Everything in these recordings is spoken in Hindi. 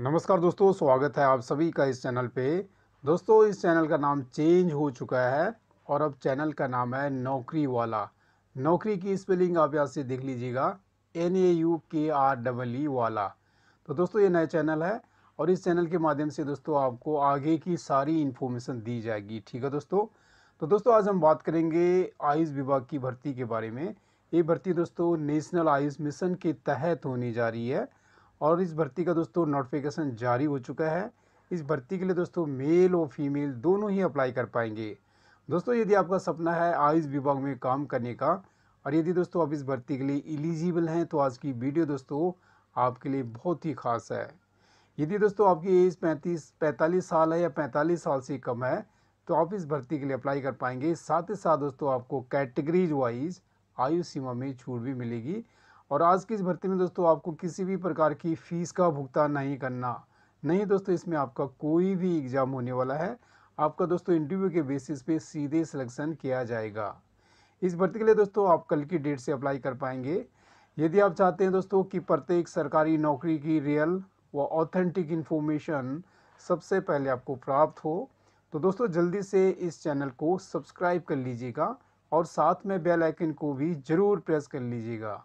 नमस्कार दोस्तों स्वागत है आप सभी का इस चैनल पे दोस्तों इस चैनल का नाम चेंज हो चुका है और अब चैनल का नाम है नौकरी वाला नौकरी की स्पेलिंग आप यहाँ से देख लीजिएगा N A U K R double E वाला तो दोस्तों ये नया चैनल है और इस चैनल के माध्यम से दोस्तों आपको आगे की सारी इन्फॉर्मेशन दी जाएगी ठीक है दोस्तों तो दोस्तों आज हम बात करेंगे आयुष विभाग की भर्ती के बारे में ये भर्ती दोस्तों नेशनल आयुष मिशन के तहत होने जा रही है और इस भर्ती का दोस्तों नोटिफिकेशन जारी हो चुका है इस भर्ती के लिए दोस्तों मेल और फीमेल दोनों ही अप्लाई कर पाएंगे दोस्तों यदि आपका सपना है आयुष विभाग में काम करने का और यदि दोस्तों आप इस भर्ती के लिए एलिजिबल हैं तो आज की वीडियो दोस्तों आपके लिए बहुत ही खास है यदि दोस्तों आपकी एज पैंतीस पैंतालीस साल है या पैंतालीस साल से कम है तो आप इस भर्ती के लिए अप्लाई कर पाएंगे साथ ही साथ दोस्तों आपको कैटेगरीज वाइज आयु सीमा में छूट भी मिलेगी और आज की इस भर्ती में दोस्तों आपको किसी भी प्रकार की फ़ीस का भुगतान नहीं करना नहीं दोस्तों इसमें आपका कोई भी एग्ज़ाम होने वाला है आपका दोस्तों इंटरव्यू के बेसिस पे सीधे सिलेक्शन किया जाएगा इस भर्ती के लिए दोस्तों आप कल की डेट से अप्लाई कर पाएंगे यदि आप चाहते हैं दोस्तों कि प्रत्येक सरकारी नौकरी की रियल व ऑथेंटिक इन्फॉर्मेशन सबसे पहले आपको प्राप्त हो तो दोस्तों जल्दी से इस चैनल को सब्सक्राइब कर लीजिएगा और साथ में बेल आइकन को भी ज़रूर प्रेस कर लीजिएगा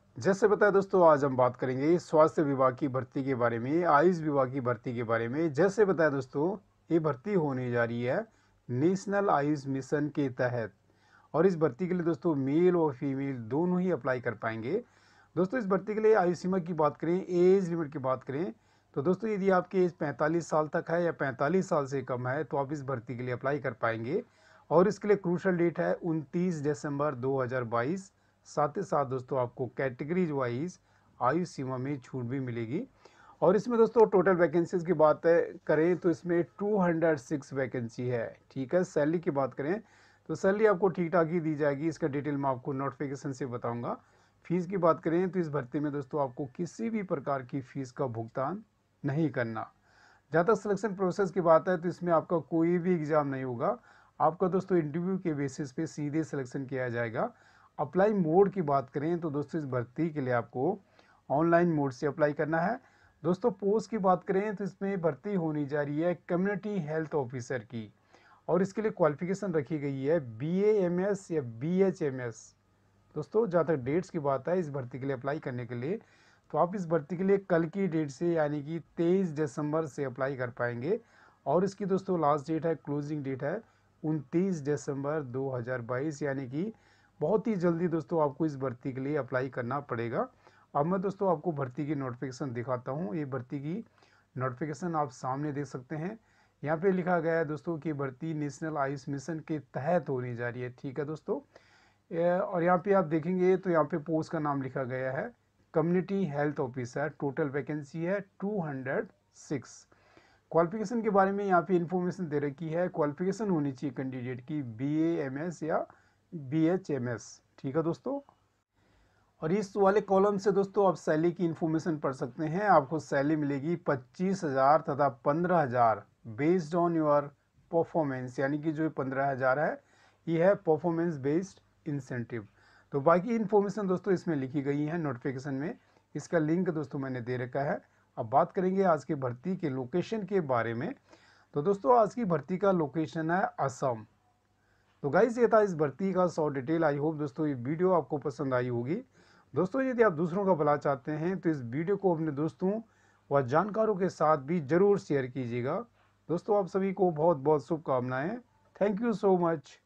जैसे बताया दोस्तों आज हम बात करेंगे स्वास्थ्य विभाग की भर्ती के बारे में आयुष विभाग की भर्ती के बारे में जैसे बताया दोस्तों ये भर्ती होने जा रही है नेशनल आयुष मिशन के तहत और इस भर्ती के लिए दोस्तों मेल और फीमेल दोनों ही अप्लाई कर पाएंगे दोस्तों इस भर्ती के लिए आयु सीमा की बात करें एज लिमिट की बात करें तो दोस्तों यदि आपकी एज पैंतालीस साल तक है या पैंतालीस साल से कम है तो आप इस भर्ती के लिए अप्लाई कर पाएंगे और इसके लिए क्रूशल डेट है उनतीस दिसंबर दो साथ ही साथ दोस्तों आपको कैटेगरीज वाइज आयु सीमा में छूट भी मिलेगी और इसमें दोस्तों टोटल वैकेंसीज की बात करें तो इसमें 206 वैकेंसी है ठीक है सैलरी की बात करें तो सैलरी आपको ठीक ठाक ही दी जाएगी इसका डिटेल मैं आपको नोटिफिकेशन से बताऊंगा फीस की बात करें तो इस भर्ती में दोस्तों आपको किसी भी प्रकार की फ़ीस का भुगतान नहीं करना जहाँ तक सिलेक्शन प्रोसेस की बात है तो इसमें आपका कोई भी एग्ज़ाम नहीं होगा आपका दोस्तों इंटरव्यू के बेसिस पे सीधे सिलेक्शन किया जाएगा अप्लाई मोड की बात करें तो दोस्तों इस भर्ती के लिए आपको ऑनलाइन मोड से अप्लाई करना है दोस्तों पोस्ट की बात करें तो इसमें भर्ती होनी जा रही है कम्युनिटी हेल्थ ऑफिसर की और इसके लिए क्वालिफिकेशन रखी गई है बी एम एस या बी एच एम एस दोस्तों जहाँ तक डेट्स की बात है इस भर्ती के लिए अप्लाई करने के लिए तो आप इस भर्ती के लिए कल की डेट से यानी कि तेईस दिसंबर से अप्लाई कर पाएंगे और इसकी दोस्तों लास्ट डेट है क्लोजिंग डेट है उनतीस दिसंबर 2022 यानी कि बहुत ही जल्दी दोस्तों आपको इस भर्ती के लिए अप्लाई करना पड़ेगा अब मैं दोस्तों आपको भर्ती की नोटिफिकेशन दिखाता हूँ ये भर्ती की नोटिफिकेशन आप सामने देख सकते हैं यहाँ पे लिखा गया है दोस्तों कि भर्ती नेशनल आयुष मिशन के तहत होने जा रही है ठीक है दोस्तों और यहाँ पे आप देखेंगे तो यहाँ पे पोस्ट का नाम लिखा गया है community health officer total vacancy है टू हंड्रेड सिक्स क्वालिफिकेशन के बारे में यहाँ पे इन्फॉर्मेशन दे रखी है क्वालिफिकेशन होनी चाहिए कैंडिडेट की बी ए एम एस या बी एच एम एस ठीक है दोस्तों और इस वाले कॉलम से दोस्तों आप सैली की इन्फॉर्मेशन पढ़ सकते हैं आपको सैली मिलेगी पच्चीस हज़ार तथा पंद्रह हज़ार बेस्ड ऑन योर परफॉर्मेंस यानी कि जो पंद्रह हज़ार है ये है परफॉर्मेंस बेस्ड इंसेंटिव तो बाकी इन्फॉर्मेशन दोस्तों इसमें लिखी गई है नोटिफिकेशन में इसका लिंक दोस्तों मैंने दे रखा है अब बात करेंगे आज की भर्ती के लोकेशन के बारे में तो दोस्तों आज की भर्ती का लोकेशन है असम तो गाइस ये था इस भर्ती का सौ डिटेल आई होप दोस्तों ये वीडियो आपको पसंद आई होगी दोस्तों यदि आप दूसरों का भला चाहते हैं तो इस वीडियो को अपने दोस्तों व जानकारों के साथ भी ज़रूर शेयर कीजिएगा दोस्तों आप सभी को बहुत बहुत शुभकामनाएँ थैंक यू सो मच